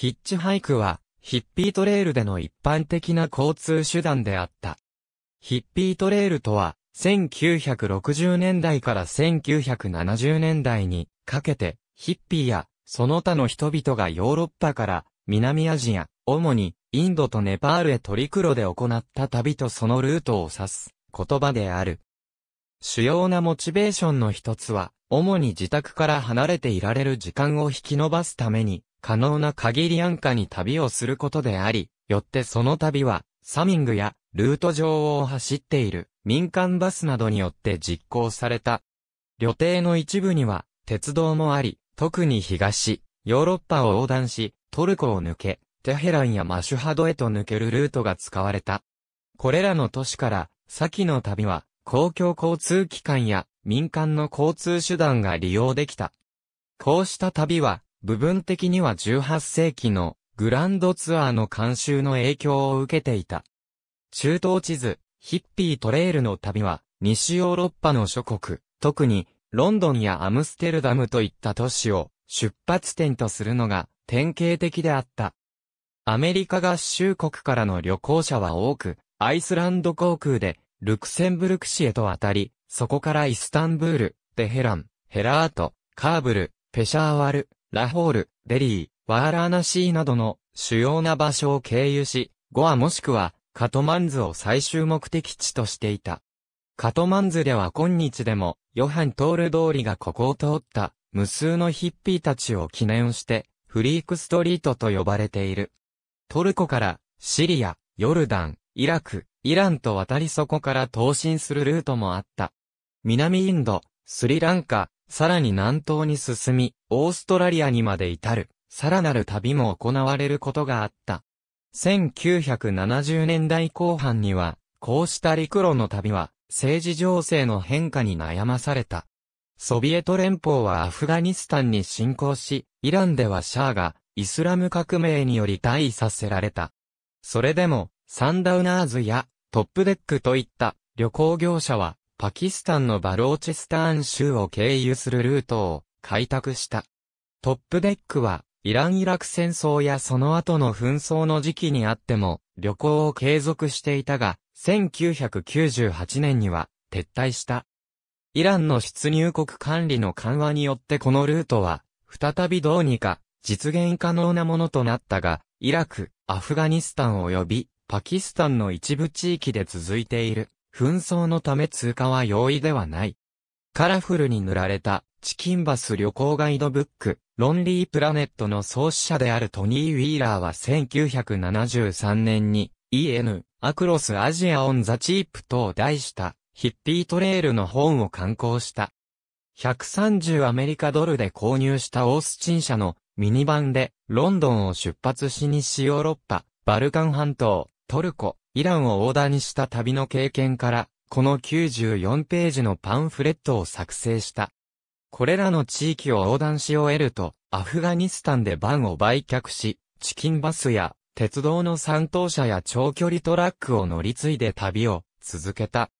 ヒッチハイクは、ヒッピートレールでの一般的な交通手段であった。ヒッピートレールとは、1960年代から1970年代にかけて、ヒッピーやその他の人々がヨーロッパから南アジア、主にインドとネパールへトリクロで行った旅とそのルートを指す言葉である。主要なモチベーションの一つは、主に自宅から離れていられる時間を引き伸ばすために、可能な限り安価に旅をすることであり、よってその旅は、サミングやルート上を走っている民間バスなどによって実行された。旅程の一部には、鉄道もあり、特に東、ヨーロッパを横断し、トルコを抜け、テヘランやマシュハドへと抜けるルートが使われた。これらの都市から、先の旅は、公共交通機関や民間の交通手段が利用できた。こうした旅は、部分的には18世紀のグランドツアーの監修の影響を受けていた。中東地図、ヒッピートレイルの旅は、西ヨーロッパの諸国、特に、ロンドンやアムステルダムといった都市を出発点とするのが典型的であった。アメリカ合衆国からの旅行者は多く、アイスランド航空でルクセンブルク市へと渡り、そこからイスタンブール、テヘラン、ヘラート、カーブル、ペシャーワル、ラホール、デリー、ワーラーナシーなどの主要な場所を経由し、ゴアもしくはカトマンズを最終目的地としていた。カトマンズでは今日でも、ヨハン・トール通りがここを通った無数のヒッピーたちを記念して、フリークストリートと呼ばれている。トルコからシリア、ヨルダン、イラク、イランと渡りそこから投進するルートもあった。南インド、スリランカ、さらに南東に進み、オーストラリアにまで至る、さらなる旅も行われることがあった。1970年代後半には、こうした陸路の旅は、政治情勢の変化に悩まされた。ソビエト連邦はアフガニスタンに侵攻し、イランではシャアが、イスラム革命により退位させられた。それでも、サンダウナーズや、トップデックといった、旅行業者は、パキスタンのバローチェスターン州を経由するルートを開拓した。トップデックは、イラン・イラク戦争やその後の紛争の時期にあっても、旅行を継続していたが、1998年には撤退した。イランの出入国管理の緩和によってこのルートは、再びどうにか実現可能なものとなったが、イラク、アフガニスタン及びパキスタンの一部地域で続いている。紛争のため通過は容易ではない。カラフルに塗られたチキンバス旅行ガイドブック、ロンリープラネットの創始者であるトニー・ウィーラーは1973年に EN、アクロス・アジア・オン・ザ・チープと題したヒッピートレールの本を刊行した。130アメリカドルで購入したオースチン社のミニバンでロンドンを出発し西ヨーロッパ、バルカン半島、トルコ、イランを横断した旅の経験から、この94ページのパンフレットを作成した。これらの地域を横断し終えると、アフガニスタンでバンを売却し、チキンバスや、鉄道の三等車や長距離トラックを乗り継いで旅を続けた。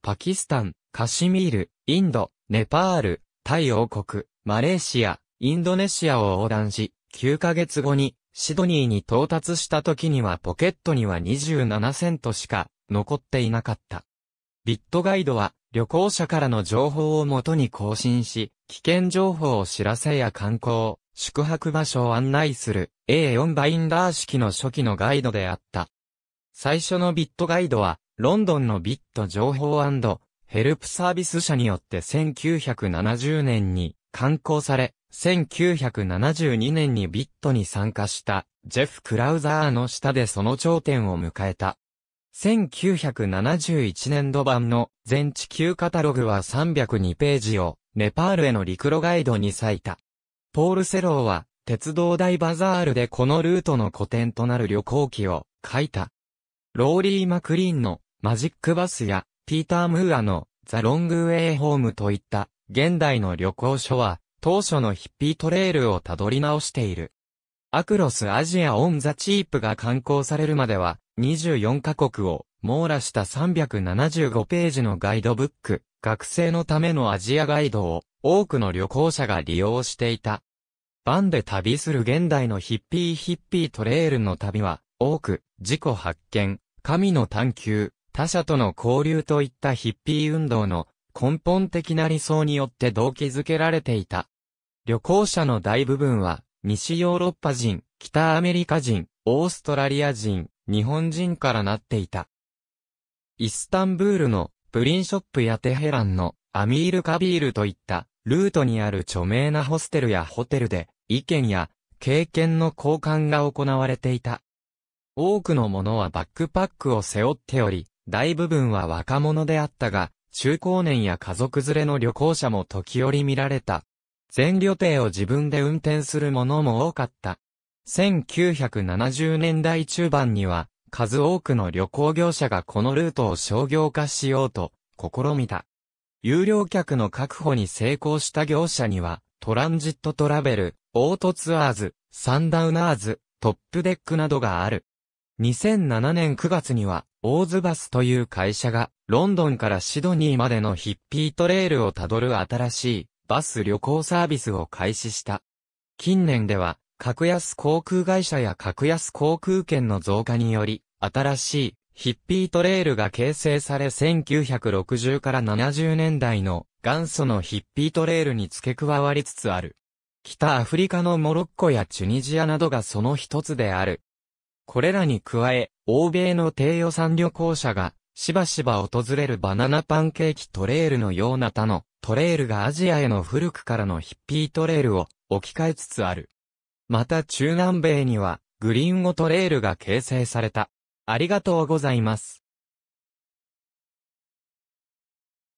パキスタン、カシミール、インド、ネパール、タイ王国、マレーシア、インドネシアを横断し、9ヶ月後にシドニーに到達した時にはポケットには27セントしか残っていなかった。ビットガイドは旅行者からの情報をもとに更新し、危険情報を知らせや観光、宿泊場所を案内する A4 バインダー式の初期のガイドであった。最初のビットガイドは、ロンドンのビット情報ヘルプサービス社によって1970年に刊行され、1972年にビットに参加したジェフ・クラウザーの下でその頂点を迎えた。1971年度版の全地球カタログは302ページをネパールへの陸路ガイドに割いた。ポール・セローは鉄道大バザールでこのルートの古典となる旅行記を書いた。ローリー・マクリーンのマジックバスやピーター・ムーアのザ・ロング・ウェイ・ホームといった現代の旅行書は当初のヒッピートレイルをたどり直している。アクロスアジアオンザチープが刊行されるまでは、24カ国を網羅した375ページのガイドブック、学生のためのアジアガイドを多くの旅行者が利用していた。バンで旅する現代のヒッピーヒッピートレイルの旅は、多く、自己発見、神の探求、他者との交流といったヒッピー運動の根本的な理想によって動機づけられていた。旅行者の大部分は、西ヨーロッパ人、北アメリカ人、オーストラリア人、日本人からなっていた。イスタンブールのプリンショップやテヘランのアミールカビールといったルートにある著名なホステルやホテルで意見や経験の交換が行われていた。多くの者はバックパックを背負っており、大部分は若者であったが、中高年や家族連れの旅行者も時折見られた。全旅程を自分で運転するものも多かった。1970年代中盤には、数多くの旅行業者がこのルートを商業化しようと、試みた。有料客の確保に成功した業者には、トランジットトラベル、オートツアーズ、サンダウナーズ、トップデックなどがある。2007年9月には、オーズバスという会社が、ロンドンからシドニーまでのヒッピートレイルをたどる新しい、バス旅行サービスを開始した。近年では、格安航空会社や格安航空券の増加により、新しいヒッピートレイルが形成され1960から70年代の元祖のヒッピートレイルに付け加わりつつある。北アフリカのモロッコやチュニジアなどがその一つである。これらに加え、欧米の低予算旅行者がしばしば訪れるバナナパンケーキトレイルのような他のトレイルがアジアへの古くからのヒッピートレイルを置き換えつつある。また中南米にはグリーンゴトレイルが形成された。ありがとうございます。